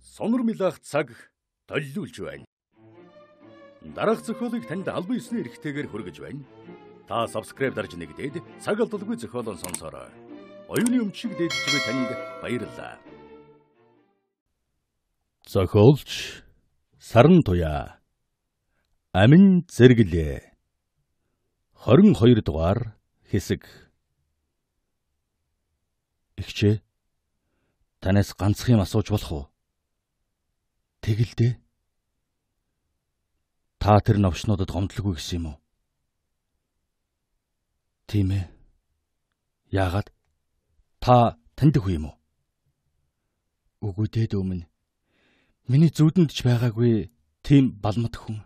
Сонор милах цаг толилуулж байна. Дараах зохиолыг танд албан ёсны эрхтэйгээр хүргэж байна. Та subscribe дарж нэгдээд цаг алдалгүй зохиолон сонсороо. Оюуны өмчиг дээдж буй танд баярлалаа. Зохиолч Саран туяа. Амин зэрэглээ. 22 дугаар хэсэг Игчээ. Танаас ганцх юм асууж болох уу? Тэгэлдээ. Та тэр новшнуудад гомдлогүй гэсэн юм уу? Тийм ээ. Яагаад? Та танд хүү юм уу? Үгүй дээд өмнө. Миний зүудэнд ч байгаагүй тийм балмат хүн.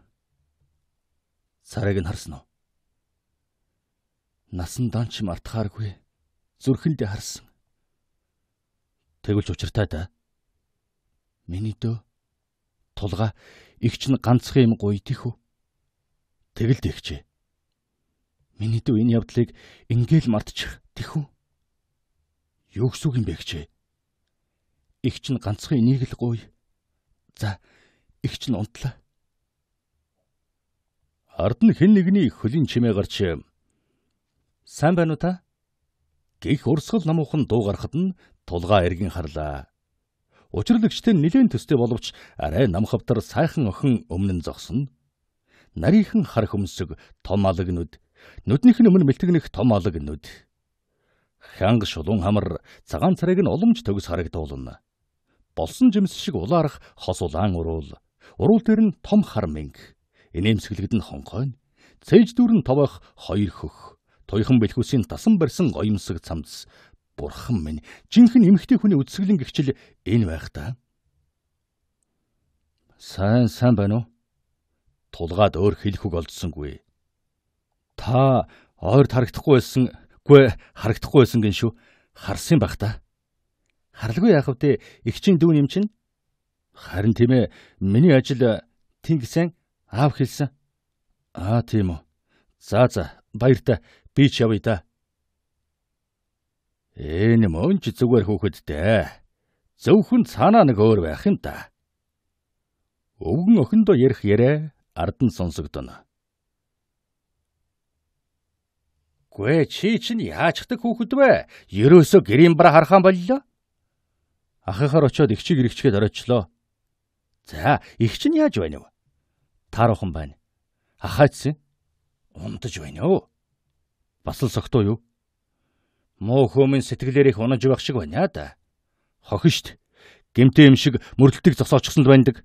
Царайг нь харсан уу? Насан данч мартахааргүй зүрхэндээ харсан. Тэгвэл ч учиртай да. Миний дөө тулгаа игч нь ганцхан юм гоё тийхүү. Тэгэл дэгчээ. Миний дөө энэ явдлыг ингээл мартчих тийхүү. Юу гэсүг юм бэ гэчээ. Игч нь ганцхан энийг л гоё. За игч нь унтлаа. Ард нь хэн нэгний хөлийн чимээ гарч сайн байна уу та? гих урсгал намуухан дуу гарахад нь тулгаа эргэн харлаа. Учирлагчтай нэгэн төстэй боловч арай намхавтар сайхан охин өмнө нь зогсно. Нарийнхан хар хөмсөг том алаг нүд, нүднийх нь өмнө мэлтгэнэх том алаг нүд. Хянг шулуун хамар цагаан царайг нь уламж төгс харагдуулна. Болсон жимс шиг улаарах хос улаан уруул, уруул дээр нь том хар мэнг, инээмсэглэгд нь хонхойн, цээж дүүр нь товох хоёр хөх, туйхан бэлхүүсийн тасан барьсан гоёмсог цамц Бурхан минь жинхэнэ эмгтэй хүний үдсгэлэн гихчил энэ байх та. Сайн сайн байна уу? Тулгаад өөр хэлэхүг олдсонгүй. Та ойр харагдахгүй байсан, үгүй харагдахгүй байсан гин шүү. Харсан байх та. Харалгүй яах вэ? Их чин дүү нэм чин. Харин тийм ээ, миний ажил э, тэнгисэн аав хэлсэн. Аа тийм үү. За за баяр та. Би ч явъя та. Энэ мөн ч зүгээр хөөхөдтэй. Зөвхөн цаанаа нэг өөр байх юм та. Өвгөн охиндоо ярих ярэ ард нь сонсогдоно. Гэ чи чинь яаж хдаг хүүхэд вэ? Ерөөсө гэрийн бара хархаан боллоо. Ахихаар очиод их чиг ирэгчгээд ороочлоо. За, их чинь яаж байна вэ? Таархан байна. Ахаач юм. Унтаж байна өө. Бас л согтуу юу? Муу хүмүн сэтгэлээр их унаж байх шиг байна да. Хохиншт. Гэмтээ юм шиг мөрөлдөг зогсоочсон л байдаг.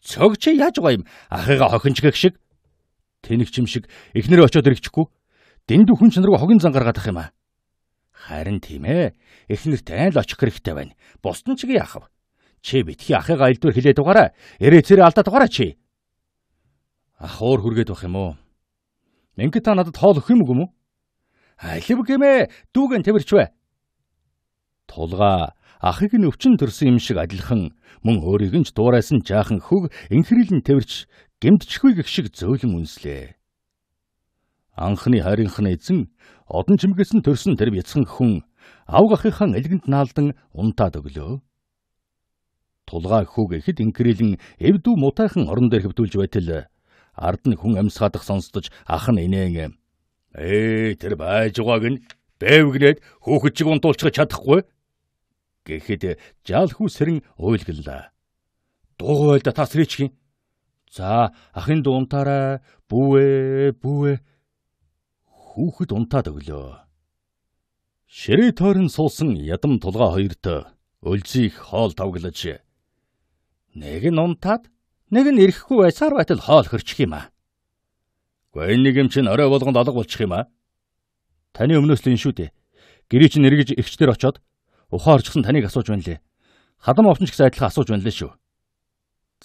Цог чи яаж байгаа юм? Ахыгаа хохинч гэх шиг. Тэнэгч юм шиг эхнэрээ очиод ирэхгүй. Дэндүү хүн чанаргүй хогийн зан гаргаадах юм аа. Харин тийм ээ. Эхнэр тань л очих хэрэгтэй байна. Бусд нь ч яах вэ? Чи битгий ахыгаа элдвэр хилээд угаарай. Ирээцээрээ алдаад угаарай чи. Ах уур хүргээд бах юм уу? Ингээд та надад хоол өгөх юм уу? Алив гэмэ дүүгэн тэмэрчвэ. Тулга ахыг нь өвчин төрсөн юм шиг адилхан мөн өөрийг нь ч дуурайсан жаахан хөг инхрилэн тэмэрч гэмтчихгүй гэх шиг зөөлөн үнслээ. Анхны харийнхны эзэн одон чимгэсэн төрсөн тэр бяцхан хүн авг ахыхаа элгэнд наалдан унтаад өглөө. Тулгаа хөг ихэд инхрилэн эвдүү мутайхан орон дээр хөвтүүлж байтал ард нь хүн амьсгаадах сонсдож ах нь инээн Ээ тэр байж байгааг нь бэвгнээд хөөхөд чиг унтуулчих чадахгүй гэхэд жалхүү сэрэн уйлгаллаа. Дуу байл да та сэрийчхийн. За ахын дуунтаараа бүвэ бүвэ хүүхэд унтаад өглөө. Ширээ тойрон суусан ядам тулгаа хоёрт өлзих хоол тавглаж. Нэг нь унтаад, нэг нь ирэхгүй байсаар байтал хоол хөрчих юм аа. Гэхдээ энэ нэг юм чинь орой болгонд алга болчих юм аа. Таны өмнөөс л энэ шүү дээ. Гэрий чинь эргэж эгчдэр очоод ухаан орчихсан таныг асууж байна лээ. Хадам овчн ч гэсэн адилхан асууж байна лээ шүү.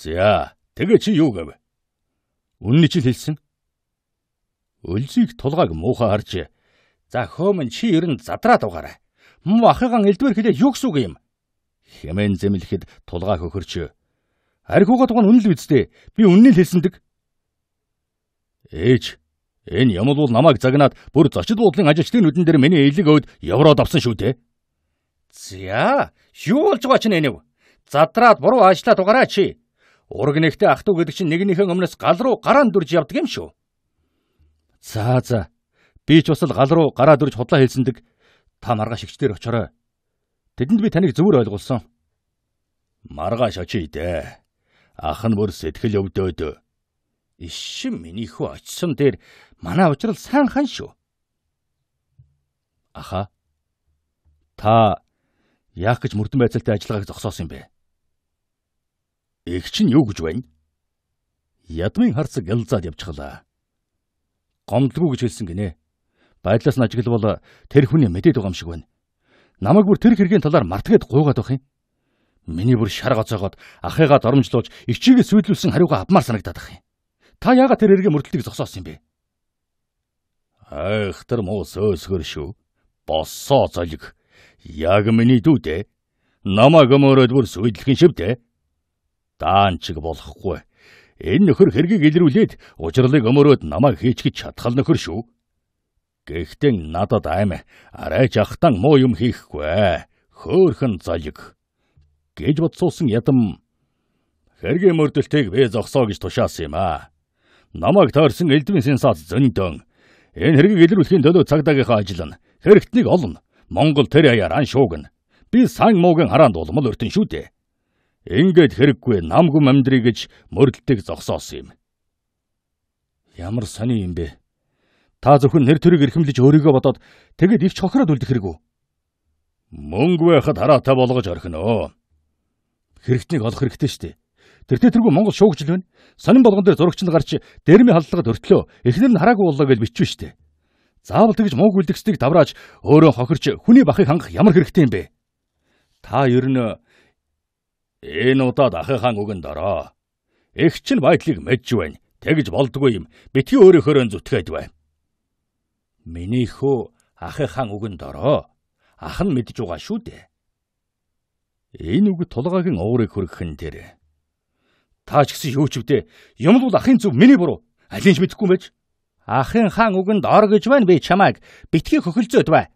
За, тэгээ чи юу гэв? Үнний чил хэлсэн. Өлзийг тулгааг муухай харж. За хөөмн чи ер нь задраад угаарай. Мм ахыгаан элдвэр хэлээ юу гэсүг юм? Хэмээн зэмлэхэд тулгааг хөхөрч. Архиугаа туган үнэл үздэ. Би үннийг хэлсэндэг. Ээж, энэ юм бол намайг загнаад бүр зочид буудлын ажилчдын нүдэн дээр миний ээлэг өөд евроо давсан шүү дээ. За, юу болж байгаа ч нэв. Задраад буруу ажиллаад угаараа чи. Ураг нэгтэй ах トゥ гэдэг чинь нэгнийхэн өмнөөс гал руу гараа дүрж явдаг юм шүү. За за. Би ч бас л гал руу гараа дүрж худлаа хэлсэндэг. Та маргааш ихчлэр очорой. Тэдэнд би таныг зөвөр ойлгуулсан. Маргааш очий дээ. Ах нь бүр сэтгэл өвдөөд Ишэн миний хүү очсон дээр манай уучрал сайн хан шүү. Аха. Та яах гэж мөрдөн байцалтай ажиллагааг зогсоосон юм бэ? Эх чинь юу гэж байна? Ядмын харц гэлзаад явчихлаа. Гомдолгүй гэж хэлсэн гинэ. Байдлаас нь ажиглал бол тэр хүний мэдээд байгаа юм шиг байна. Намайг бүр тэр хэргийн талаар мартгээд гуугаад байх юм. Миний бүр шарга зоогоод ахыгаа доромжлуулж, ичигээ сүйдлүүлсэн хариугаа авмаар санагдаад байна. Та яагаад тэр эргээ мөрдөлтийг зогсоосон юм бэ? Айхтар муу сөөсгөр шүү. Боссоо золиг. Яг миний дүүдээ. Намаг мөрөөд бүр сүйдлэхэн шивдээ. Даанчиг болохгүй. Энэ нөхөр хэргийг илрүүлээд ужралыг өмөрөөд намайг хийчгэж чадхал нөхөр шүү. Гэхдээ надад аймаа арай жахтан муу юм хийхгүй ээ. Хөөхөн золиг гэж бодсуусан ядам хэргийн мөрдөлтийг би зогсоо гэж тушаасан юм аа намайг тойрсон элдвийн сенсац зөндөн. Энэ хэргийг илрүүлэхийн төлөө цагдаагийнхаа ажил нь хэрэгтнийг олно. Монгол тэр хаяараа шуугна. Би сан муугийн хараанд улмал өртөн шүү дээ. Ингээд хэрэггүй нам хүм амьдрий гэж мөрдөлтийг зогсоосон юм. Ямар сони юм бэ? Та зөвхөн нэр төрийг эрхэмлэж өөрийгөө бодоод тэгэд ивч хохироод үлдэх хэрэг үү? Мөнгө байхад хараатай болгож орхино. Хэрэгтнийг олох хэрэгтэй шүү дээ. Тэртээ тэргүй Монгол шуугчл байна. Сонин болгон дээр зурагч нь гарч дэрми халдлагад өртлөө. Эхнэр нь хараагүй боллоо гэж бичвэн штэ. Заавал тэгж мууг үлдгэцтийг даврааж өөрөө хохирч хүний бахыг хангах ямар хэрэгтэй юм бэ? Та ер нь энэ удаад ахыхан үгэнд ороо. Эх чинь байдлыг мэдж байна. Тэгж болдгүй юм. Битгий өөрөөхөө зүтгээд бай. Минийхөө ахыхан үгэнд ороо. Ах нь мэдж байгаа шүү дээ. Энэ үг тулгаагийн уурыг хөргөх нь тэр Таа ч гэсэн юу ч вдэ. Юм бол ахын зөв миний буруу. Алинч мэдэхгүй мэж. Ахын хаан үгэнд ор гэж байна би чамайг. Битгий хөхөлзөөд бай.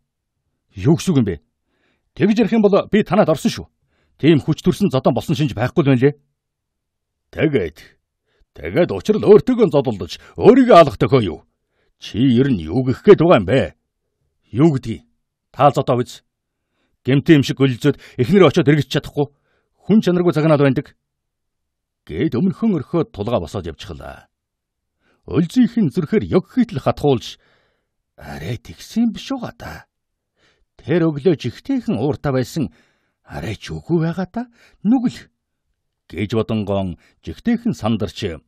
Юу гэсэн юм бэ? Тэгж ярих юм бол би танаад орсон шүү. Тийм хүч төрсэн зодон болсон шинж байхгүй л байлээ. Тэгээд Тэгээд учир л өөртөөгөө зодолдож өөрийгөө алах төхөө юу? Чи ер нь юу гэх гээд байгаа юм бэ? Юу гэдгийг таалц одоо биз. Гэмтэн юм шиг гөлзөөд эхнэр очиод эргэж чадахгүй. Хүн чанаргүй загнаад байдаг гээд өмнөхөн өрхөө тулгаа босоод явчихлаа. Өлзийнхэн зүрхээр яг хитл хатхуулж арай тэгсэн биш угаа та. Тэр өглөө жигтэйхэн ууртаа байсан арай ч үгүй байгаа та. Нүгэл гэж бодонгоон жигтэйхэн сандарч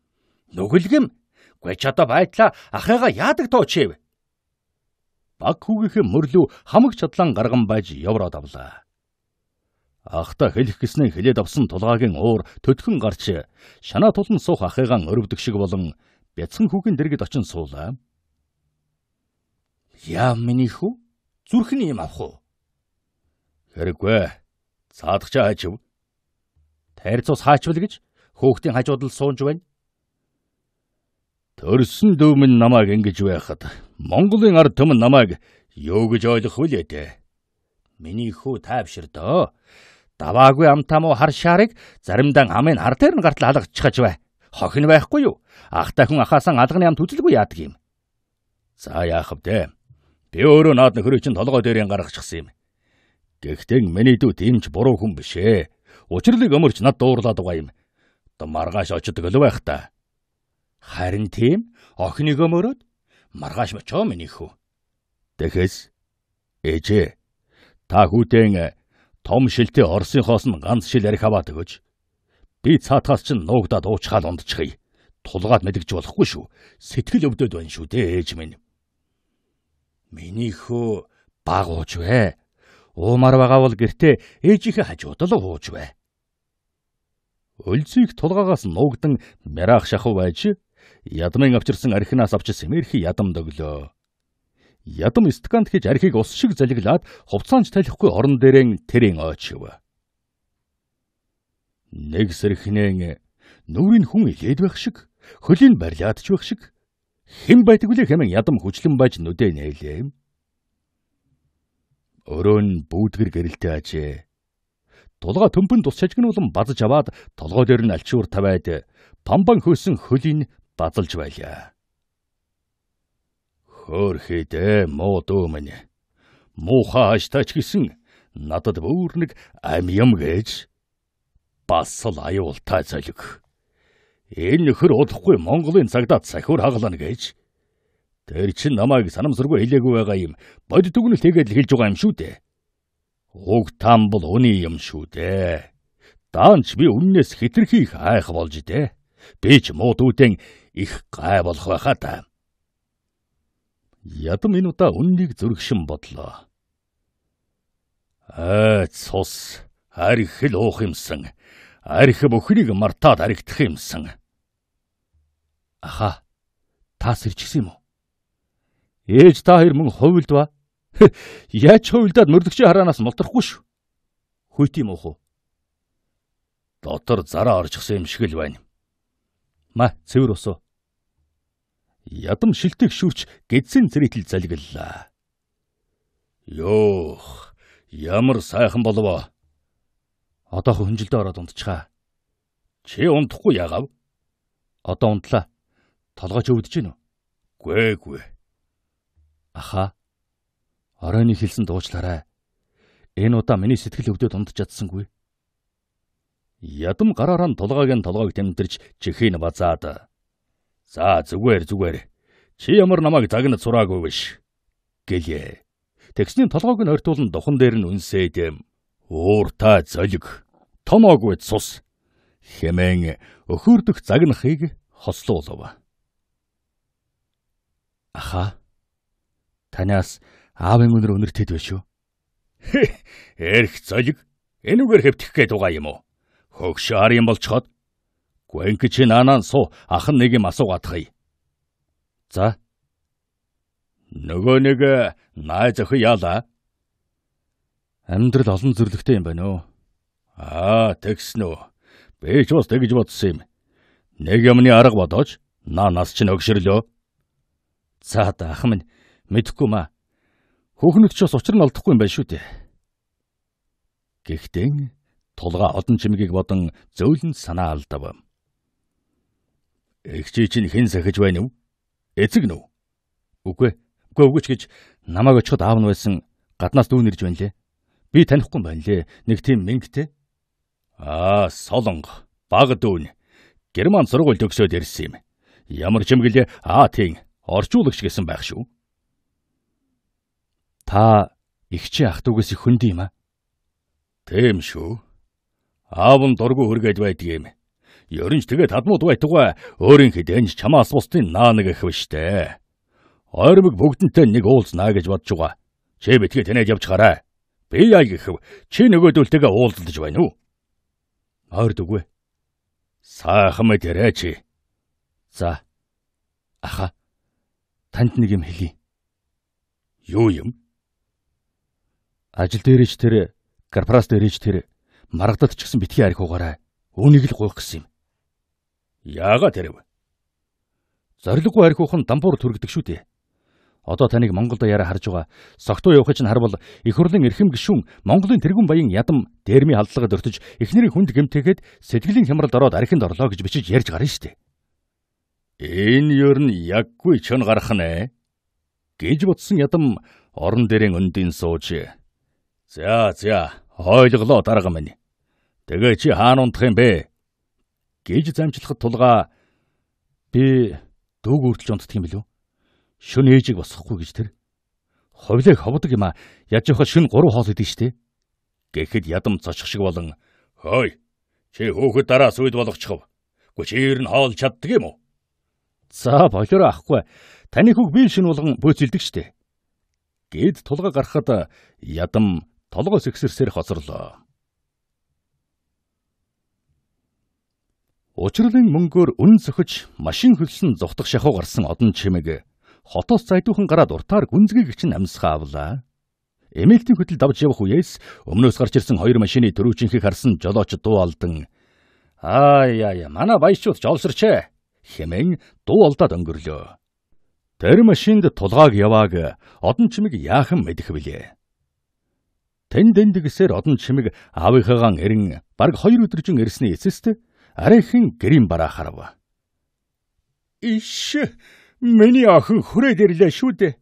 нүгэлгэм гуйч одоо байтлаа ахыгаа яадаг тооч ив. Баг хүүгийнхээ мөрлөө хамаг чадлан гарган байж явраад авлаа. Ахта хэлэх гиснээ хэлээд авсан тулгаагийн уур төдхөн гарч шанаа тулан суух ахыгаа өрөвдөг шиг болон бяцхан хүүгийн дэргэд очин суулаа. Яа миний хүү зүрхний юм авах уу? Хэрэггүй. Цаадах чаа хажив. Тарицус хаачвал гэж хүүхдийн хажууд л суунж байна. Төрсөн дүү минь намайг ингэж байхад Монголын ард түмэн намайг юу гэж ойлгох вүлээ дээ. Миний хүү тайвширдоо. Даваагүй ам тамуу хар шаарыг заримдаа амын ар дээр нь гартал халгачихж бай. Хохин байхгүй юу? Ахтай хүн ахаасан алганы амт үзэлгүй яадаг юм. За яах вэ? Би өөрөө наад нөхрөө чинь толгой дээрээ гаргачихсан юм. Гэхдээ миний дүү дэмж буруу хүн биш ээ. Учирлыг өмөрч над дуурлаад байгаа юм. Одоо маргааш очдог л байх та. Харин тийм охиныг өмөрөөд маргааш мочоо миний хүү. Тэгэхээс ээжээ та хүүтэн Том шилтэй Орсынхоос нь ганц шил арх аваад өгөөч. Би цаатаас чинь нуугдаад уучхаал ундчихъя. Тулгаад мэдгэж болохгүй шүү. Сэтгэл өвдөд байна шүү дээ ээж минь. Минийхөө баг ууж вэ? Уумар байгаа бол гэртээ ээжийнхээ хажууд л ууж вэ. Өлцгийг тулгаагаас нуугдан мэрах шахав байж ядмын авчирсан архинаас авч сэмэрхи ядам дөглөө ядам стаканд хийж архийг ус шиг залгилаад хувцаанч талихгүй орон дээрэн тэрийн ойчив. Нэг сэрхнэн нүрийн хүн илээд байх шиг хөлийн барьлаадч байх шиг хэн байдаг вэ хэмээн ядам хүчлэн байж нүдэ нээлээ. Өрөө нь бүүдгэр гэрэлтэй ажээ. Тулга төмпөн тус шажгнуулан базж аваад толгой дээр нь альчуур тавиад памбан хөөсөн хөлийн базалж байлаа хөөрхийдээ муу дүүмэн. Муухай аштач гисэн надад бүр нэг амьям гэж бас л аюултай золиг. Энэ нөхөр удахгүй Монголын цагдаа сахиур хаглана гэж Тэр чин намайг санамсаргүй хэлээгүй байгаа юм. Бод дүгнэлт хийгээд л хэлж байгаа юм шүү дээ. Уг там бол үний юм шүү дээ. Даанч би үннээс хитрхи их айх болж дээ. Би ч муу түүтэн их гай болох байхаа та ядам энэ удаа үннийг зөргшин бодлоо. Аа цус арх хэл уух юмсан. Арх бүхнийг мартаад архдах юмсан. Аха та сэрчихсэн юм уу? Ээж та хоёр мөн хувилд ба. Яаж хувилдаад мөрдөгчийн хараанаас мултрахгүй шүү. Хүйт юм уу хөө? Дотор зараа орчихсан юм шиг л байна. Ма цэвэр усуу ядам шилтэг шүрч гэдсэн зэрэгтэл залгиллаа. Йоох, ямар сайхан болов. Одоохон хүнжилдэ ороод унтчихаа. Чи унтахгүй яагав? Одоо унтлаа. Толгойч өвдөж гинөө. Гүй гүй. Аха. Оройны хэлсэн дуучлаарай. Энэ удаа миний сэтгэл өвдөд ундж чадсангүй. Ядам гараараа толгойг нь толгойг тэмдэрч чихийг базаад За зүгээр зүгээр. Чи ямар намайг загнад сураагүй биш гэлээ. Тэгсний толгойг нь ойртуулан духан дээр нь үнсээд ууртаа золиг томоогүй цус хэмээн өхөөрдөх загнахыг хослуулв. Аха. Танаас аавын өнөр өнөртэд байш шүү. Эрх золиг энүүгээр хэвтэх гээд байгаа юм уу? Хөгшөөр юм болчоод Гүнхэ чи наанаа суу ах нь нэг юм асуугаад хай. За. Нөгөө нэг э, найз охин яалаа. Амьдрал олон зүрлэгтэй юм байна уу? Аа, тэгсэн үү. Би ч бас тэгж бодсон юм. Нэг юмны арга бодож наанаас чинь өгшрлөө. За та ах минь мэдхгүй маа. Хүүхнүүд ч бас учир нь олдохгүй юм байна шүү дээ. Гэхдээ тулгаа олон чимгийг бодон зөөлөн санаа алдав. Эгчий чинь хэн сахиж байна вэ? Эцэг нү. Үгүй. Үгүй үгүй ч гэж намайг очиход аав нь байсан гаднаас дүү нэрж байна лээ. Би танихгүй байна лээ. Нэг тийм мэнгтэй. Аа, солонго. Баг дүүн. Герман сургууль төгсөөд ирсэн юм. Ямар ч юм гэлээ аа тийм орчуулагч гэсэн байх шүү. Та эгчийн ах トゥ угаас их хөндөө юм аа. Тийм шүү. Аав нь дургу хүргээд байдгийм. Ерэн ч тэгээд хадмууд байтугай өөрийн хідэнж чамаас бусдын наа нэг их биштэй. Ойрмог бүгдэнтэй нэг уулзнаа гэж бодж байгаа. Чи битгий тэнэж явж гараа. Би яа гэхв чи нөгөөдөлтэйгээ уулзалдаж байна уу? Ойр дүгвэ. Сайхан мэдэрэ чи. За. Аха. Танд нэг юм хэлье. Юу юм? Ажил дээрэж тэр корпорас дээрэж тэр маргадад ч гэсэн битгий арх уугаарай. Үүнийг л гуйх гэсэн юм. Яагаад тэрв? Зориггүй харьхуухан дампуур төрөгдөг шүү дээ. Одоо таныг Монголд яриа харж байгаа. Согтуу явах чинь харвал их хурлын эрхэм гишүүн Монголын тэргүүн баян ядам дээрми халдлагад өртөж эхнэрийн хүнд гэмтээхэд сэтгэлийн хямралд ороод архинд орлоо гэж бичиж ярьж гарна шүү дээ. Энэ юу нь яггүй чон гарах нэ гэж бодсон ядам орон дээрэн өндийн сууж. За за ойлголоо дарга минь. Тэгээ чи хаана унтах юм бэ? гэж замчлахад тулгаа би дөг үрдэлж унтдаг юм билүү? Шүн ээжийг босгохгүй гэж тэр ховлыг ховдөг юм а. Яаж явах шин гурван хоол идэв штэ. Гэхэд ядам цочх шиг болон хой чи хөөхөд дараа сүйд болгочихов. Гү чиир нь хоол чаддаг юм уу? За болоро ахгүй. Таны хүүг би шин болгон бөөцөлдөг штэ. Гэд тулга гарахад ядам толгоос ихсэрсээр хоцорлоо. Учирлын мөнгөөр үн зөхөж машин хөлсөн зугтах шахуу гарсан одон чимэг хотоос зайдуухан гараад уртаар гүнзгий гिचэн амсгаа авлаа. Эмээлтийн хөтөлд давж явах үеэс өмнөөс гарч ирсэн хоёр машины төрүүчинхийг харсан жолооч дуу алдан "Аа яа яа, манай баячууд жолсорчээ" хэмээн дуу алдаад өнгөрлөө. Тэр машинд тулгааг явааг одон чимэг яахан мэдэх билээ. Тэн дэндгсээр одон чимэг аавынхаагаан эрен баг хоёр өдржин ирсний эцэст арайхан гэрийн бараа харав. Иш миний охин хүрээд ирлээ шүү дээ.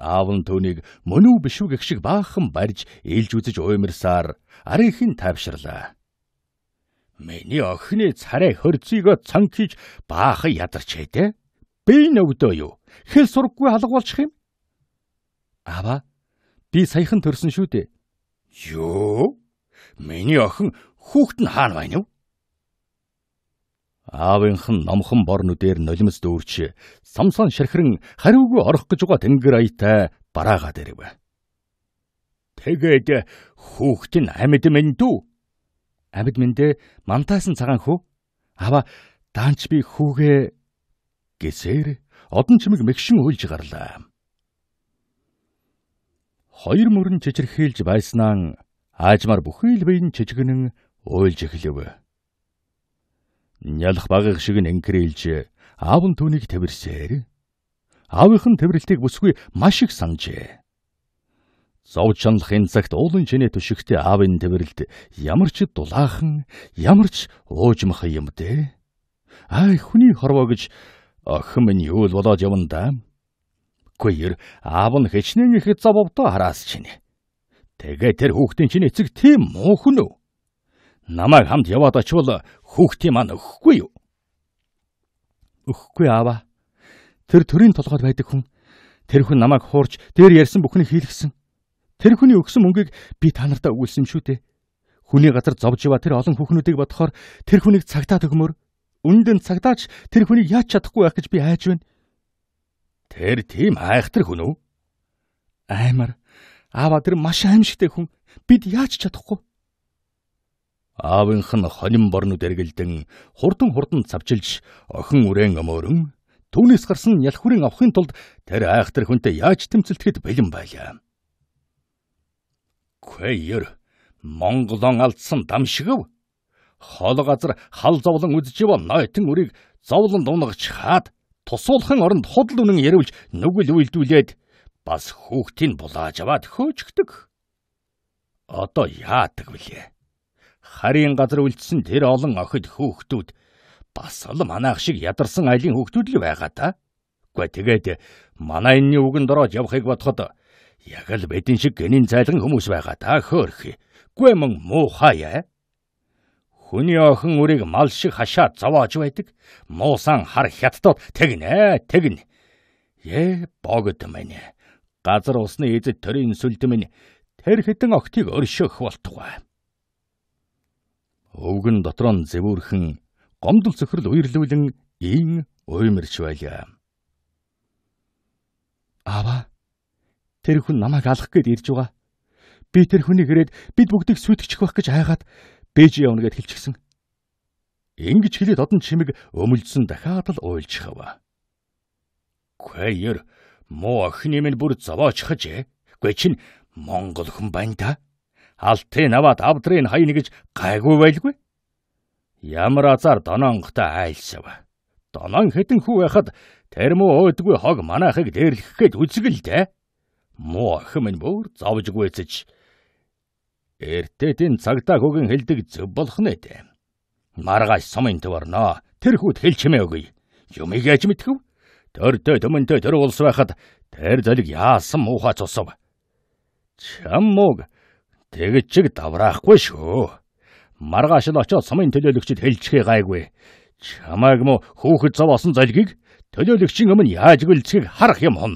Аав нь түүнийг мөн үү биш үү гэх шиг баахан барьж ээлж үзэж уймарсаар арайхан тайвширлаа. Миний охины царай хөрцгийгөө цанг хийж баахан ядарч хэдэ. Би нөвдөө юу? Хэл сурггүй алга болчих юм. Аваа би саяхан төрсөн шүү дээ. Йоо. Миний охин хүүхэд нь хаана байна вэ? Аавынх нь номхон борно дээр нулимс дүүрч самсан ширхрэн хариугүй орох гэж байгаа тэнгэр аятай бараагаа дэрв. Тэгээд хүүхэд нь амьд мэн дүү. Амьд мэндэ мантайсан цагаан хөө. Аваа даанч би хүүгээ гэсээр одон чимэг мэгшин үйлж гарлаа. Хоёр мөрөн чичирхээлж байснаа аажмаар бүхий л биеийн чижгэнэн уйлж эхлэв. Нялх багыг шиг нь инкрилж аав нь түүнийг тэрвэрсээр. Аавынх нь тэрвэрлтийг бүсгүй маш их санджээ. Зов чанлахын цагт уулын чинээ төшөктөө аавын тэрвэрлд ямар ч дулаахан, ямар ч уужмах юм дээ. Ай хүний хорвоо гэж охин минь юу л болоод явна да. Гүйэр аав нь хичнээн их зов овдоо хараас чинь. Тэгээ тэр хүүхдийн чинь эцэг тийм муухн үү? намайг хамт яваад очивол хүүхдийн маань өгөхгүй юу? Өгөхгүй аава. Тэр төрийн толгойд байдаг хүн. Тэр хүн намайг хуурч дээр ярьсан бүхнийг хийлгсэн. Тэр хүний өгсөн мөнгийг би та нартаа өгүүлсэн шүү дээ. Хүний газар зовж яваа тэр олон хүүхнүүдийг бодохоор тэр хүнийг цагтаа төгмөр. Үндэн цагдаач тэр хүнийг яаж чадахгүй байх гэж би айж байна. Тэр тийм айхтар хүн үү? Аймар. Аава тэр маш аимшигтэй хүн. Бид яаж чадахгүй? аавынх нь хоним борнууд эргэлдэн хурдан хурдан цавчилж охин үрээн өмөрөн түүнээс гарсан ялхүрийн авахын тулд тэр айхтар хүнтэй яаж тэмцэлтгэд бэлэн байлаа. Кэйэр Монголон алдсан дам шигв. Хол газар хал зовлон үзжив нойтон үрийг зовлон дунгаж хаад тусуулхан оронд худал үнэн ярилж нүгэл үйлдүүлээд бас хүүхдийн булааж аваад хөөжгдөг. Одоо яадаг вүлээ? харийн газар үлдсэн тэр олон охид хүүхдүүд бас л манайх шиг ядарсан айлын хүүхдүүд л байгаа та. Гэхдээ тэгээд манай энэний үгэнд ороод явахыг бодоход яг л бэдэн шиг гэнийн зайлан хүмүүс байгаа та хөөх. Гүй мөн муухай яа. Хүний охин үрийг мал шиг хашаа зовоож байдаг. Муусан хар хятадд тэгнэ, тэгнэ. Ээ богд мэнэ. Газар усны эзэд төрийн сүлд минь тэр хитэн октыг өршөөх болтугай өвгөн дотроо нь зэвүүрхэн гомдол цөхрөл үерлүүлэн ийн уймэрч байлаа. Аваа тэр хүн намайг алах гээд ирж байгаа. Би тэр хүнийг ирээд бид бүгдийг сүйтгэчих байх гэж айгаад бэж явна гэд хэлчихсэн. Ингиж хэлээд одон чимэг өмөлдсөн дахиад л уйлж хаваа. Гэхдээ муу охины минь бүр зовоож хажээ. Гэхдээ чинь монгол хүн байна да алтын аваад авдрын хаяна гэж гайгүй байлгүй. Ямар азар дононготой айлсав. Донон хитэн хүү байхад тэр муу өөдгүй хог манайхыг дээрлэх гээд үзгэлдэ. Муу ах минь бүр зовжгүй эцэж. Эртээд энэ цагдаа хөгийн хэлдэг зөв болох нэ дээ. Маргааш сумын төвөрнө. Тэр хүүд хэлчмээ өгье. Юм яаж мэдхв? Төрдөө төмөнтэй тэр улс байхад тэр залиг яасан муухай цусав. Чам мууг Тэгж чиг давраахгүй шүү. Маргааш л очиод сумын төлөөлөгчөд хэлчихээ гайгүй. Чамайг мө хүүхэд зов осон залгийг төлөөлөгчийн өмнө яаж гүйлцгийг харах юм хон.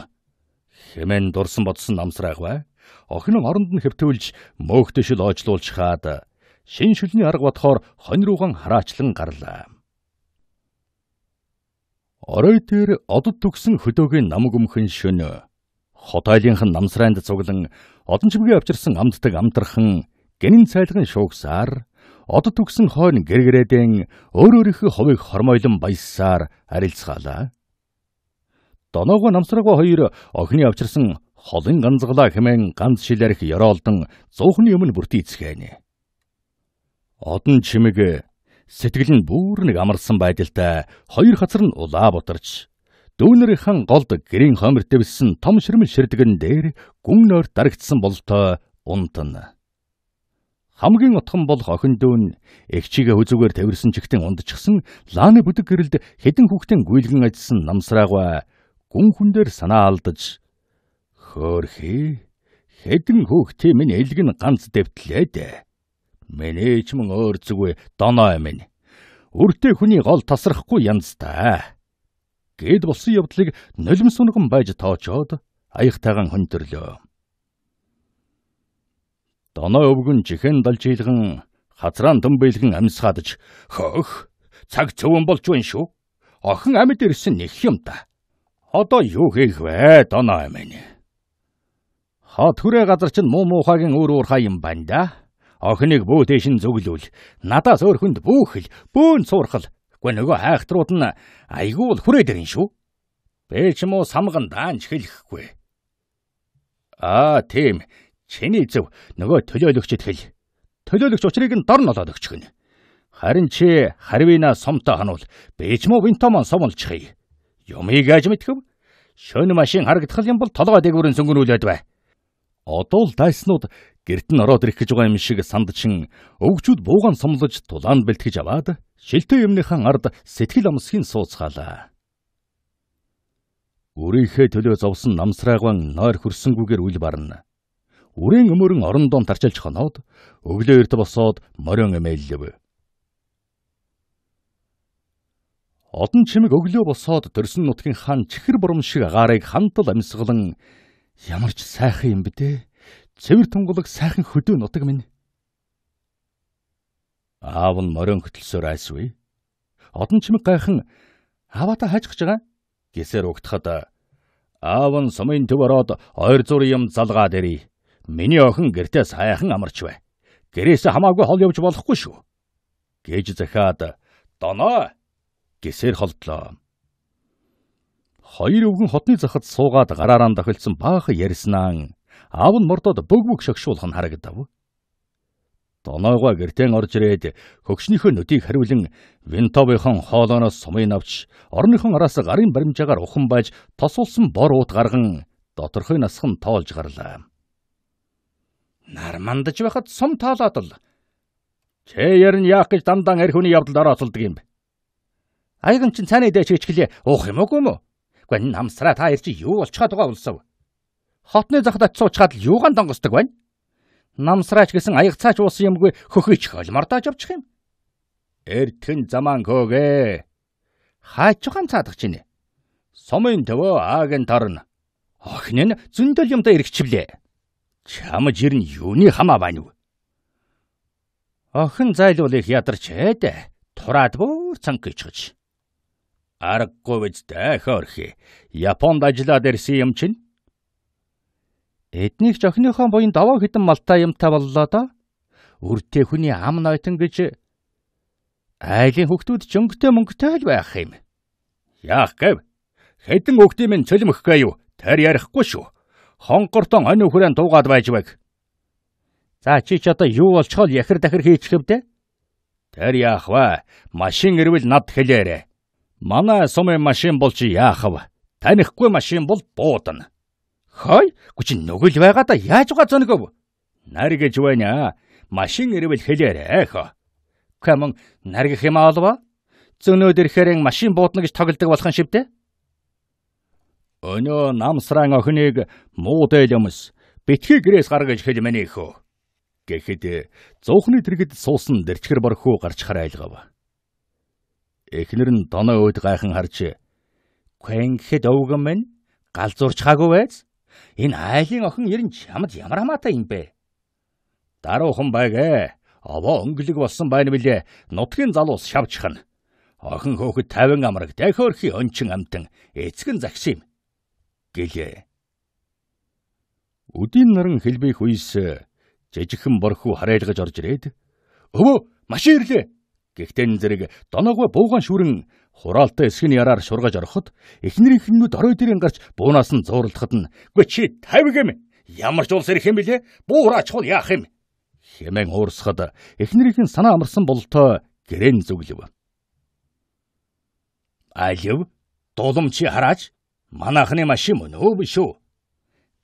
Хэмээн дурсан бодсон намсрайгва. Охин нь оронд нь хэвтүүлж мөөгдөшл оожлуулж хаад шин шүлний арга бодохоор хонь руухан хараачлан гарлаа. Орой дээр одод төгсөн хөдөөгийн намг өмхөн шөнө. Хотойлынх нь намсрайнд цуглан Олон чимгээ авчирсан амтдаг амтархан гэнэн цайлгын шуугсаар одод төгсөн хойно гэргэрээдэн өөр өөрийнхөө ховыг хормойлон баяссаар арилцгаалаа. Доноогоо намсрагоо хоёр охины авчирсан холын ганцглаа хэмээн ганц шилэрх ёроолдон зуухны өмнө бүртээ эцгэнэ. Одон чимэг сэтгэл нь бүр нэг амарсан байдалтай хоёр хацар нь улаа бутарч дүүнэрийнхэн голд гэрийн хомертэй бэлсэн том ширмэл ширдэгэн дээр гүн нойр дарагдсан болтой унтна. Хамгийн отхон бол охин дүүн эгчигээ хүзүүгээр тавирсан чигтэн ундчихсан лааны бүдэг гэрэлд хідэн хүүхдэн гүйлгэн ажилласан намсраагаа гүн хүн дээр санаа алдаж хөөрхи хідэн хүүхдийн минь элгэн ганц дэвтлээд миний ч мөн өөр зүгүй доноо минь үртэй хүний гол тасрахгүй янз таа Гэд болсон явдлыг нулимсунган байж тоочоод аяхтайган хөндөрлөө. Доноо өвгөн жихэн далжилган хазраан дөмбөйлгөн амьсгаадж хөөх цаг цөвөн болж байна шүү. Охин амьд ирсэн нэх юм та. Одоо юу хийх вэ доноо минь? Хот хүрээ газар чинь муу муухайгийн өөр өөр хай юм байна да. Охиныг бүүтэйшин зүглүүл. Надаас өөр хүнд бүөхэл, бөөн суурхал, Гэхдээ нөгөө хайхтрууд нь айгүй л хүрээд ирэн шүү. Бээч юм уу самган даанч хэлэхгүй. Аа тийм. Чиний зөв нөгөө төлөөлөгчөд хэл. Төлөөлөгч учрыг нь дор нь олоод өгч гэнэ. Харин чи харвина сомтой хануул бээч юм уу винтомон сомолч хий. Юмыг аж мэдхэв. Шөнө машин харагдах юм бол толгой дээгүүрэн сөнгөрүүлээд бай. Одоо л дайснууд гэрт нь ороод ирэх гэж байгаа юм шиг сандчин өвгчүүд буугаан сомлож тулаан бэлтгэж аваад шилтэй юмныхан ард сэтгэл амсхийн сууцгаалаа. Өрийнхөө төлөө зовсон намсраагван нойр хөрсөнгүүгээр үл барна. Үрийн өмөрөн орон доон тарчилж хоноод өглөө эрт босоод морин эмээллэв. Одон чимэг өглөө босоод төрсөн нутгийн хаан чихэр бурам шиг агаарыг хантал амьсгалан Ямар ч сайхан юм бидээ. Цэвэр тунгалаг сайхан хөдөө нутаг минь. Аав нь морин хөтөлсөөр айсгүй. Одон чимэг гайхан аваата хайж байгаа гэсээр угтахад аав нь сумын төв ороод ойр зүр юм залгаад ирий. Миний охин гэртээ сайхан амарч бай. Гэрээсээ хамаагүй хол явж болохгүй шүү. гэж захаад доноо гэсээр холдлоо. Хоёр өвгөн хотны захад суугаад гараараа тохилцсон баахан ярьснаа. Аав нь мордод бөг бөг шогшуулах нь харагдав. Доноогоо гертэн орж ирээд хөгшнийхөө нүдийг хариулан Винтовынхон хоолооноос сумын авч орныхон араас гарын баримжаагаар ухан байж тосулсан бор уут гарган доторхой насхан тоолж гарлаа. Нар мандаж байхад сум тоолоод л Чи ярн яах гэж дамдаан арх хүний явдалд орооцолдог юм бэ? Айган чин цааны дээч хичгэлээ уух юм уу гүм үү? Гүн намсраа та ирж юу болчиход байгаа улсав. Хотны захад цуучгаад л юугаан донгосдог байна? Намсраач гэсэн аягцаач уус юмгүй хөхөж холмордоож явчих юм. Эртхэн заман хөөгөө. Хаач чухан цаадах чинь. Сомын төвөө аагийн тарна. Охин нь зөндөл юмдаа эргэчвлээ. Чамж ирн юуны хамаа байна вэ? Охин зайлуулыг ядарч ээ. Тураад бүр цанг гიშгэж. Аргагүй биз дэх орхи. Японд ажиллаад ирсэн юм чинь. Эднийх жохныхон буян даваа хитэн малтай юмтай боллоо да. Үртэй хүний ам нойтон гэж айлын хүүхдүүд ч өнгөтэй мөнгөтэй л байх юм. Яах гэв? Хэдэн хүүхдийн минь цөлмөхгүй юу? Тэр ярихгүй шүү. Хонгортон оны хүрэн дуугаад байж байг. За чи ч одоо юу болчихол яхир дахир хийчихв дээ. Тэр яах вэ? Машин ирвэл над хэлээрэ. Манай сумын машин бол чи яахав? Танихгүй машин бол буудана. Хой, гүч нөгөл байгаа да яаж угаа зөнгөв? Наригэж байна. Машин ирвэл хэлээрэй хөө. Камон наригэх юм аалва? Зөнөөд ирэхээр машин буудна гэж тоглодог болохын шивдэ. Өнөө намсран охиныг муу дээлэмс. Битгий гэрээс гар гэж хэлмэний хөө. Гэхэд зуухны тэргэд суусан дэрчгэр борхоо гарч харайлгав эхнэр нь доноо өөд гайхан харж "Квэнгэд овгон минь галзуурчхаагүй байз? Энэ айлын охин ер нь чамд ямар хамаатай юм бэ?" "Даруухан байг ээ. Овоо өнгөлөг болсон байна билээ. Нутгийн залуус шавчхан. Охин хөөхд 50 амраг дахиорхи өнчин амтан эцгэн загш юм." гэлээ. Үдийн наран хэлбэх үес жижигхэн борхүү харайлгаж орж ирээд "Өвөө, машин ирлээ. Гэхдээ зэрэг доноогоо буугаан шүрэн хураалтаа эсгэн яраар шургаж ороход эхнэр эхнүүд орой дээрэн гарч буунаас нь зуурлахад нь "Гүй чи тавиг юм. Ямар ч улс ирэх юм блэ? Буураач хол яах юм?" хэмээн уурсахад эхнэр ихэн санаа амарсан болтоо гэрэн зүглэв. "Алив, дулам чи хараач. Манайхны машин мөн үү биш үү?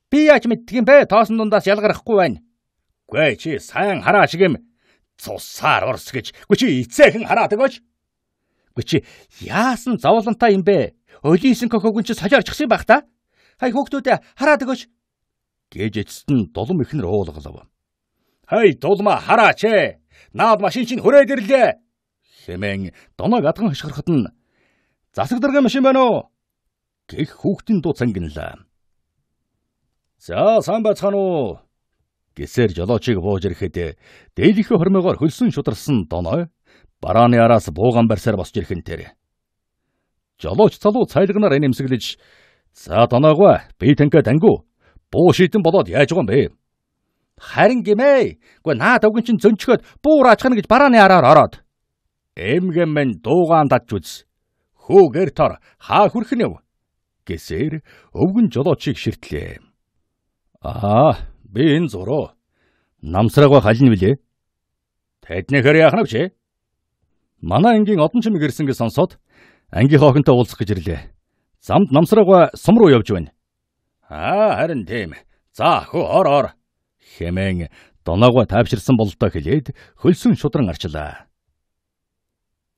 Би яаж мэдтгийм бэ? Тоосон дундаас ялгарахгүй байна. Гүй чи сайн хараач гэм." цусаар орс гэж гүчи эцээхэн хараад өгөөч. Гүчи яасан зовлонтой юм бэ? Өлийсэн кохогүн чи солиорчихсан байх та. Хай хөөхтүүдээ хараад өгөөч. гэж эцэст нь дулам ихнэр уулглав. Хай дулма хараач ээ. Наад машин чинь хүрээд ирлээ. хэмээн доног адган хашгирахад нь засаг даргын машин байна уу? гэх хүүхдийн дуу цангинлаа. За сайн бацхан уу? Гэсээр жолоочийг бууж ирэхэд дээлийнхээ хормоогоор хөлсөн шударсан доноо барааны араас бууган барьсаар босч ирхэн тэр. Жолооч залуу цайлгнаар энэ эмсэглэж "За доноогоо би танька дангу. Буу шийдэн болоод яаж гом бэ?" "Харин гимээ. Гэхдээ наад өгөн чинь зөнчгөөд буур аачхна гэж барааны араар ороод эмгэн мэн дуугаан татж үз. Хүүгэр тор хаа хүрхэн юм?" гэсээр өвгөн жолоочийг ширтлээ. "Аа" Би энэ зуруу. Намсраагаа халина билээ. Тэднийхээр яах нь вэ? Манай ангийн олон чимэг ирсэн гэж сонсоод ангийнхаа охинтой уулзах гэж ирлээ. Замд намсраагаа сум руу явж байна. Аа харин тийм. За хөө ор ор. Хэмээн доноогоо тайвширсан бололтой хэлээд хөлсөн шудран арчлаа.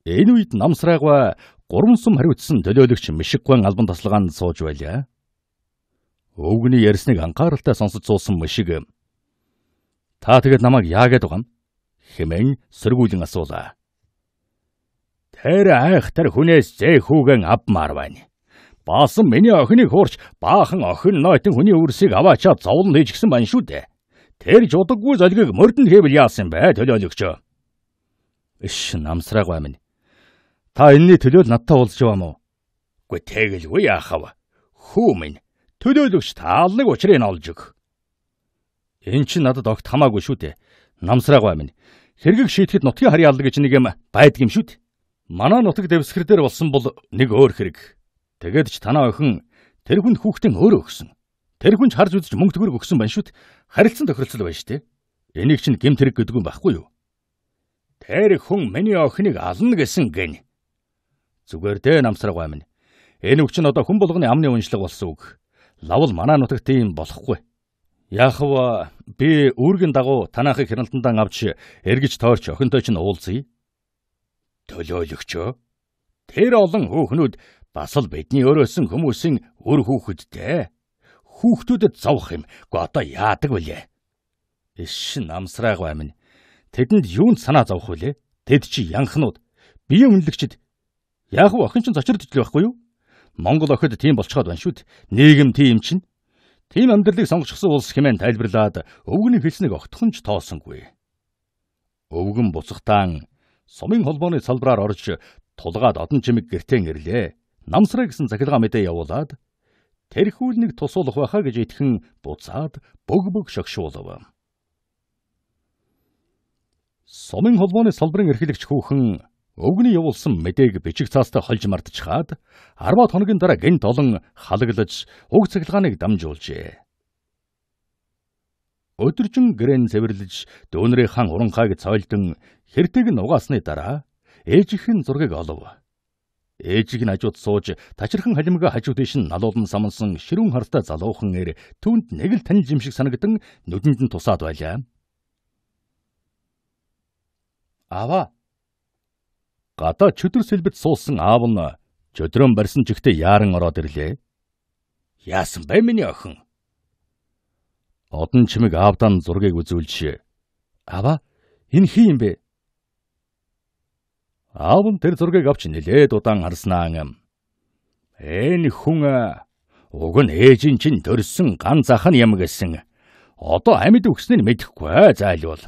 Энэ үед намсраагаа гурван сум хариуцсан төлөөлөгч Мишигван албан тасалгаанд сууж байлаа өвгөний ярьсныг анхааралтай сонсож суусан мөшиг "Та тэгээд намайг яагаад байгаа юм?" хэмээн сэргүүлэн асуулаа. "Тэр айхтар хүнээс зэхүүгэн авмаар байна. Баасан миний охиныг хуурч баахан охин нойтон хүний үрсийг аваачаад зовлон хийж гсэн байна шүү дээ. Тэр жудаггүй залгиг мөрдөнд хийвэл яасан бэ төлөөлөгчөө?" "Иш намсраг баймын. Та энэний төлөөл надтай уулзж яваа мó?" "Гү тэгэлгүй яахав. Хүү минь Төлөөлөгч тааллыг учрыг нь олж өг. Эн чинь надад огт хамаагүй шүү дээ. Намсрааг бай минь. Хэрэгэг шийтгэхэд нутгийн харьяал гэж нэг юм байдаг юм шүү дээ. Манай нутаг дэвсгэр дээр болсон бол нэг өөр хэрэг. Тэгээд ч танаа охин тэр хүн хүүхдийн өөрөө өгсөн. Тэр хүн ч харж үзэж мөнгөөр өгсөн байна шүү дээ. Харилцсан тохиролцол байна шүү дээ. Энийг чинь гэмт хэрэг гэдэг юм байхгүй юу? Тэр хүн миний охиныг ална гэсэн гэнэ. Зүгээр дээ намсраг бай минь. Энэ үг чинь одоо хүн болгоны амны уншлаг болсон үг лавл манай нутагт ийм болохгүй. Яахав би үүргэн дагуу танаахыг хяналтандаа авч эргэж тойрч охинтой чинь уулзъя. Төлөөлөгчөө. Тэр олон хүүхнүүд бас л бидний өрөөсөн хүмүүсийн өр хүүхэдтэй. Хүүхдүүдэд зовх юм. Гэхдээ одоо яадаг вүлээ? Иш намсрааг баймын. Тэдэнд юунд санаа зовх вүлээ? Тэд чи янхнууд. Биеийн үнэлэгчд. Яах вэ охин чинь зочирдж л байхгүй юу? Монгол охид тийм болцоход байна шүү дээ. Нийгэм тийм чинь. Тийм амьдралыг сонгочихсон улс хэмээн тайлбарлаад өвгөний хэлснэг огтхон ч тоолсонгүй. Өвгөн буцахтаан сумын холбооны салбараар орж тулгаад одон чимэг гертэн ирлээ. Намсраа гэсэн захилгаа мэдээ явуулаад тэрхүүл нэг тусуулах байхаа гэж итгэн буцаад бөг бөг шогшуулав. Сумын холбооны салбарын эрхлэгч хүүхэн Өвгний явуулсан мэдээг бичиг цаастай холж мартчихад 10 хоногийн дараа гинт олон халаглаж уг цахилгааныг дамжуулжээ. Өдөржин гэрэн цэвэрлэж дүүнэрийн хан уранхайг цойлдон хэртэйг нь угаасны дараа ээжийнхэн зургийг олов. Ээжийг нь хажууд сууж тачирхан халимгаа хажуу дэш нь налуулан самансан ширүүн хартай залуухан эр түүнд нэг л танил юм шиг санагдан нүдэнд нь тусаад байлаа. Аваа гадаа чөдөр сэлбэт суусан аав нь чөдрөн барьсан чихтэй яаран ороод ирлээ. Яасан бэ миний охин? Одон чимэг аавдан зургийг үзүүлж "Аваа, энэ хин юм бэ?" Аав нь тэр зургийг авч нэлээд удаан харснаа юм. "Энэ хүн э, уг нь ээжийн чинь төрсөн ган захан юм гэсэн. Одоо амьд үхснээр мэдэхгүй э, зайлвал."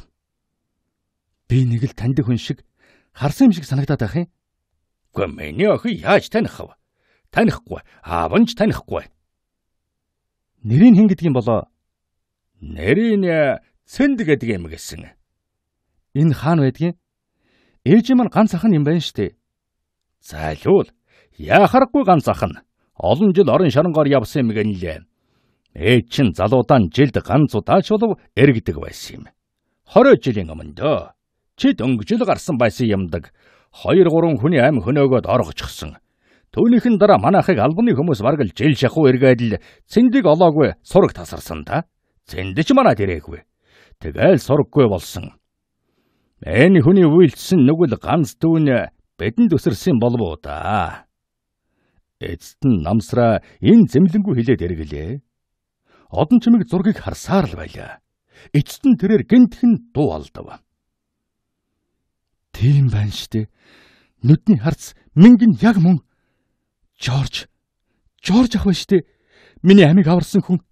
Би нэг л таньдаг хүн шиг харсан юм шиг санагдаад байх юм. Гэхдээ миний охин яаж таних вэ? Танихгүй, аавч танихгүй. Нэрийг хэн гэдэг юм болоо? Нэрийг э, цэнд гэдэг юм гэсэн. Энэ хаан байдгийн ээж маань ганц ахын юм байна штэ. Зайлуул яхахгүй ганц ахын. Олон жил орон шоронгоор явсан юм гэнэ лээ. Ээж чинь залуудаан жилд ганц удаач болов эргэдэг байсан юм. 20 жилийн өмнө дөө чид өнгөжл гарсан байсан юмдаг. 2 3 хүний ам хөнөөгд оргочихсон. Түүнийх нь дараа манайхыг албаны хүмүүс баргал жил шахуу эргээд л цэндийг олоогүй сураг тасарсан та. Цэндэж манад ирээгүй. Тэгэл сураггүй болсон. Энэ хүний үйлчсэн нүгэл ганц түүн бидэнд өсөрсөн болов уу да. Эцэст нь намсраа энэ зэмлэнгүү хилээд эргэлээ. Одон чимэг зургийг харсаар л байлаа. Эцэст нь тэрээр гинтхэн дуу алдав. Тийм байна штэ. Нүдний харц мингэн яг мөн. Жорж. Жорж ах байна штэ. Миний амиг аварсан хүн.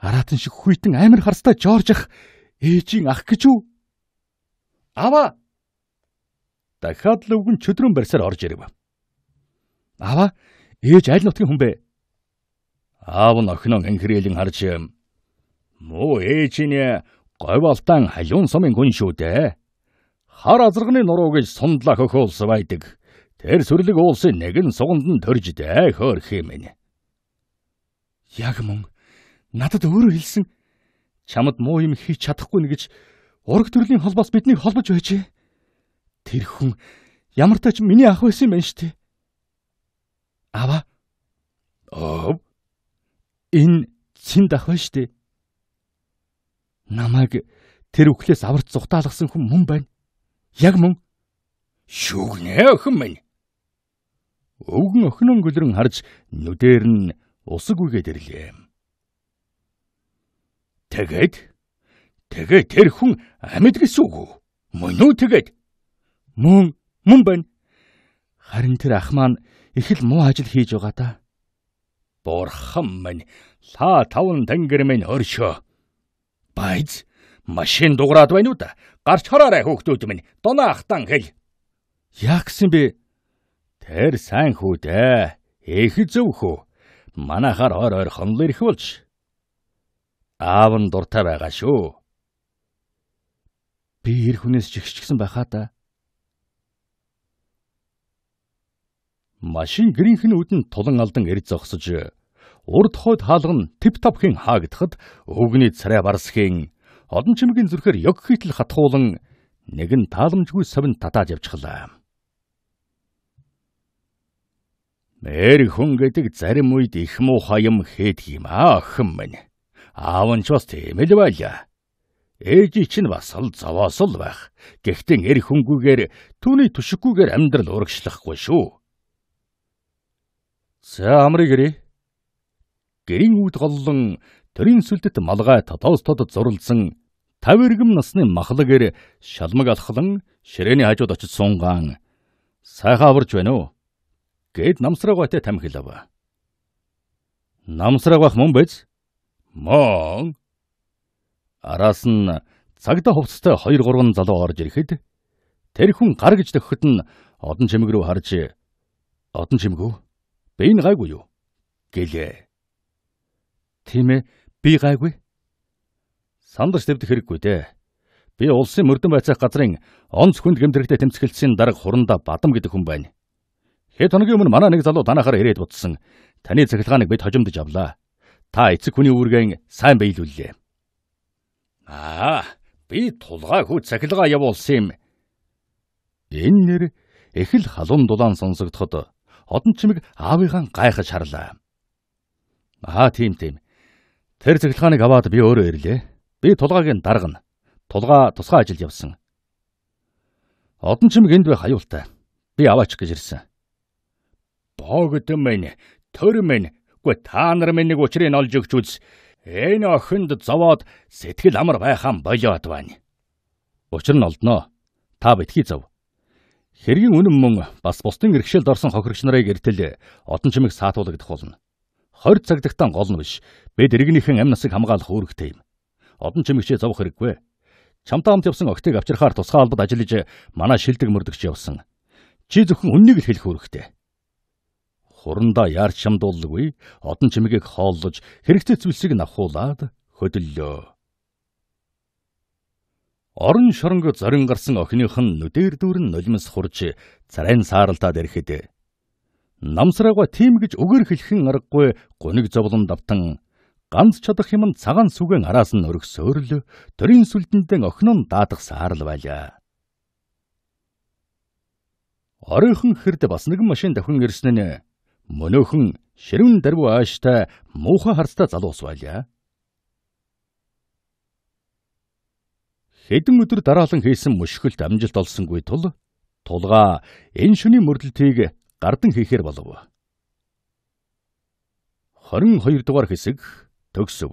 Аратан шиг хүйтэн амир харстай Жорж ах ээжийн ах гэж үү? Аваа. Дахиад л өвгөн чөдрөн барьсаар орж ирэв. Аваа, ээж аль нутгийн хүн бэ? Аав нь охиноо инхрээлэн харж муу ээжийн говь алтан халуун сумын хүн шүү дээ хар азарганы нуруу гэж сундлаа хөхөөлс байдаг. Тэр сүрлэг уулсын нэг нь суганд нь төрж дэ хөөр хэмээн. Яг мөн надад өөрөө хэлсэн чамд муу юм хийж чадахгүй нэ гэж ураг төрлийн холбоос биднийг холбож байжээ. Тэр хүн ямар тач миний ах байсан юм байна шүү дээ. Аваа. Оо. Энэ цэнд ах байна шүү дээ. Намайг тэр үхлээс аварт зугатаалгасан хүн мөн байна. Яг мөн шүгнээ охин минь. Өвгөн охин өнгөлрөн харж нүдээр нь усаг үгээд ирлээ. Тэгэд тэгээ тэр хүн амьд гэсэн үг үү? Мөн үү тэгэд? Мөн мөн байна. Харин тэр ах маань их л муу ажил хийж байгаа та. Бурхан минь лаа таван тэнгэр минь өршөө. Байц машин дуграад байна уу та? Гарч хараарай хүүхдүүд минь. Дунаа ахтан хэл. Яагсан бэ? Тэр сайн хүү дээ. Их зөв хүү. Манахаар хор хор хонл ирэх болж. Аав нь дуртай байгаа шүү. Би хэр хүнээс жигчгсэн байхаа та. Машин гринхэн үдэн тулан алдан ирж зогсож урд хойд хаалга нь тип тап хийн хаагдахад өгний царай барсхийн Олон чимгийн зүрхээр яг хийтэл хатхуулан нэгэн тааламжгүй совин татааж явчихлаа. Мэр хүн гэдэг зарим үед их муу хаям хийдэг юм аа охин минь. Аав нь ч бас тийм л байлаа. Ээж чинь бас л зовоос л байх. Гэхдээ эр хүнгүүгээр түүний түшиггүйгээр амьдрал урагшлахгүй шүү. За амрыг гэрээ. Гэрийн үүд голлон төрийн сүлдэт малгай Татоостодод зуралсан 50 эргэм насны махлагэр шалмаг алхлан ширээний хажууд очиж сунгаан сайхан аварж байна уу гэд намсраг батай тамхилав. Намсраг бах мөн биз? Мөн. Араас нь цагдаа хувцастай 2 3 залуу орж ирэхэд тэр хүн гар гэж төгөхөд нь одон чимэг рүү харж одон чимгүү би энэ гайгүй юу гэлээ. Тийм ээ Би гайгүй. Сандарч дэвдэх хэрэггүй дээ. Би улсын мөрдөн байцаах газрын онц хүнд гэмтрэгтэй тэмцгэлцсийн дарга хуранда бадам гэдэг хүн байна. Хэд хоногийн өмнө манай нэг залуу танахаар ирээд утсан. Таны цахилгааныг бид хожимдож авлаа. Та эцэг хүний үүргэн сайн биелүүллээ. Аа, би тулгаагүй цахилгаа явуулсан юм. Энэ нэр эхэл халуун дулаан сонсогдоход одон чимэг аавынхаа гайхаж харлаа. Аа, тийм тийм. Тэр цэглэгааныг аваад би өөрөө ирлээ. Би тулгааг нь даргана. Тулгаа тусгай ажилд явсан. Одон чимэг энд бай хаюултай. Би аваач гэж ирсэн. Богдэн мэнэ, төр мэнэ, гү та нар миний учрыг олж өгч үз. Энэ охинд зовоод сэтгэл амар байхаан болоод байна. Учир нь олдноо. Та битгий зов. Хэргийн үнэн мөн бас бусдын иргэшээлд орсон хохирогч нарыг эртэл одон чимэг саатуулагдах болно. 20 цагдагтаан гол нь биш. Бид иргэнийхэн амь насыг хамгаалах үүрэгтэй юм. Олон чимэгчээ зовх хэрэггүй. Чамтай хамт явсан огтыг авчирхаар тусгай албад ажиллаж манай шилдэг мөрдөгч явсан. Чи зөвхөн үннийг л хэлэх үүрэгтэй. Хурандаа яар чамдуулгүй одон чимэгийг хооллож хэрэгтэй зүйлсийг навхуулаад хөдөллөө. Орон шоронго зорин гарсан охиных нь нүдээр дүүрэн нулимс хурж царайн сааралдаад ирэхэд намсраагаа тийм гэж өгөр хэлхэн аргагүй гуниг зовлон давтан ганц чадах юм цагаан сүгэн араас нь өргсөөр л төрийн сүлдэндээ охин нь даадах саарл байлаа. Оройхон хэрд бас нэгэн машин давхин ирсэн нь мөнөөхөн ширүүн даруй ааштай муухай харцтай залуус байлаа. Хэдэн өдөр дараалан хийсэн мөшгөлд амжилт олсонгүй тул тулгаа энэ шөнийн мөрдөлтийг гардан хийхээр болов. 22 дугаар хэсэг төгсөв.